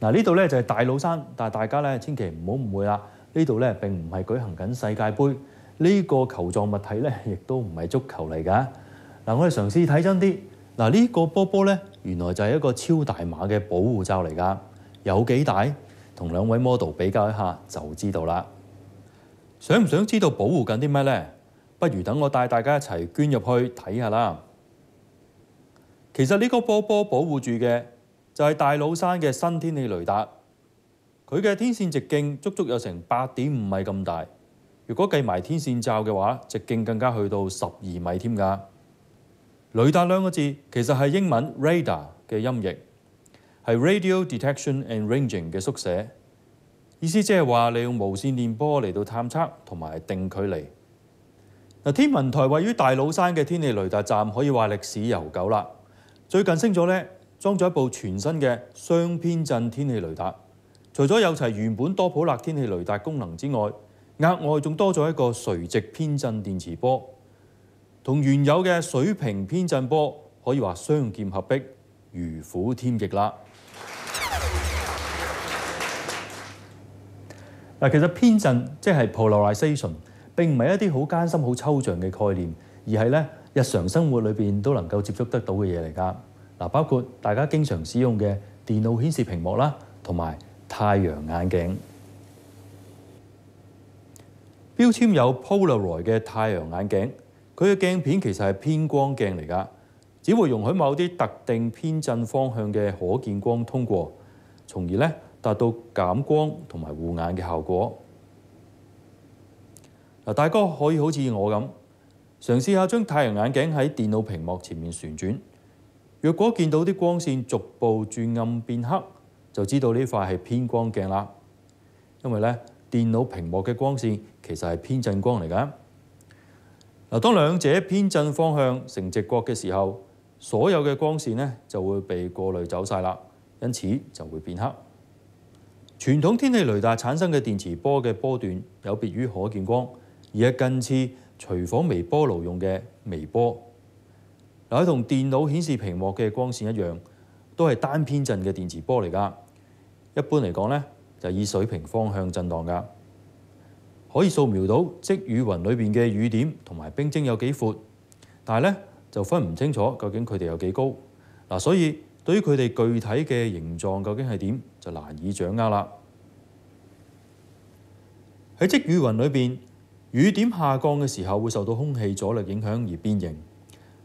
嗱，呢度咧就係大老山，但係大家咧千祈唔好誤會啦，呢度咧並唔係舉行緊世界盃，呢個球狀物體咧亦都唔係足球嚟㗎。嗱，我哋嘗試睇真啲，嗱呢個波波咧原來就係一個超大碼嘅保護罩嚟㗎，有幾大？同兩位 model 比較一下就知道啦。想唔想知道保護緊啲咩咧？不如等我帶大家一齊捐入去睇下啦。其實呢個波波保護住嘅。就係大老山嘅新天氣雷達，佢嘅天線直徑足足有成八點五米咁大，如果計埋天線罩嘅話，直徑更加去到十二米添㗎。雷達兩個字其實係英文 radar 嘅音譯，係 radio detection and ranging 嘅縮寫，意思即係話你用無線電波嚟到探測同埋定距離。嗱，天文台位於大老山嘅天氣雷達站可以話歷史悠久啦，最近升咗呢。裝咗一部全新嘅雙偏振天氣雷達，除咗有齊原本多普勒天氣雷達功能之外，額外仲多咗一個垂直偏振電磁波，同原有嘅水平偏振波可以話相劍合璧，如虎添翼啦。嗱，其實偏振即係 p o l a r i z a t i o n 並唔係一啲好艱深、好抽象嘅概念，而係咧日常生活裏邊都能夠接觸得到嘅嘢嚟噶。嗱，包括大家經常使用嘅電腦顯示屏幕啦，同埋太陽眼鏡標籤有 Polaroid 嘅太陽眼鏡，佢嘅鏡片其實係偏光鏡嚟噶，只會容許某啲特定偏振方向嘅可見光通過，從而咧達到減光同埋護眼嘅效果。嗱，大哥可以好似我咁嘗試下，將太陽眼鏡喺電腦屏幕前面旋轉。若果見到啲光線逐步轉暗變黑，就知道呢塊係偏光鏡啦。因為咧電腦屏幕嘅光線其實係偏振光嚟噶。嗱，當兩者偏振方向成直角嘅時候，所有嘅光線咧就會被過濾走晒啦，因此就會變黑。傳統天氣雷達產生嘅電磁波嘅波段有別於可見光，而係近似廚房微波爐用嘅微波。嗱，佢同電腦顯示屏幕嘅光線一樣，都係單偏振嘅電磁波嚟噶。一般嚟講咧，就以水平方向震盪噶。可以掃描到積雨雲裏邊嘅雨點同埋冰晶有幾闊，但系咧就分唔清楚究竟佢哋有幾高。嗱，所以對於佢哋具體嘅形狀究竟係點，就難以掌握啦。喺積雨雲裏邊，雨點下降嘅時候會受到空氣阻力影響而變形。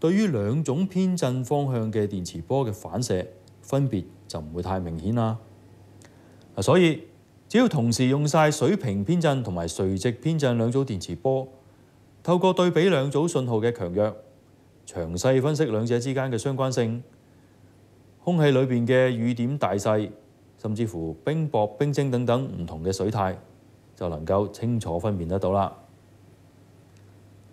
對於兩種偏振方向嘅電磁波嘅反射分別就唔會太明顯啦。所以只要同時用晒水平偏振同埋垂直偏振兩組電磁波，透過對比兩組信號嘅強弱，詳細分析兩者之間嘅相關性，空氣裏邊嘅雨點大細，甚至乎冰雹、冰晶等等唔同嘅水態，就能夠清楚分辨得到啦。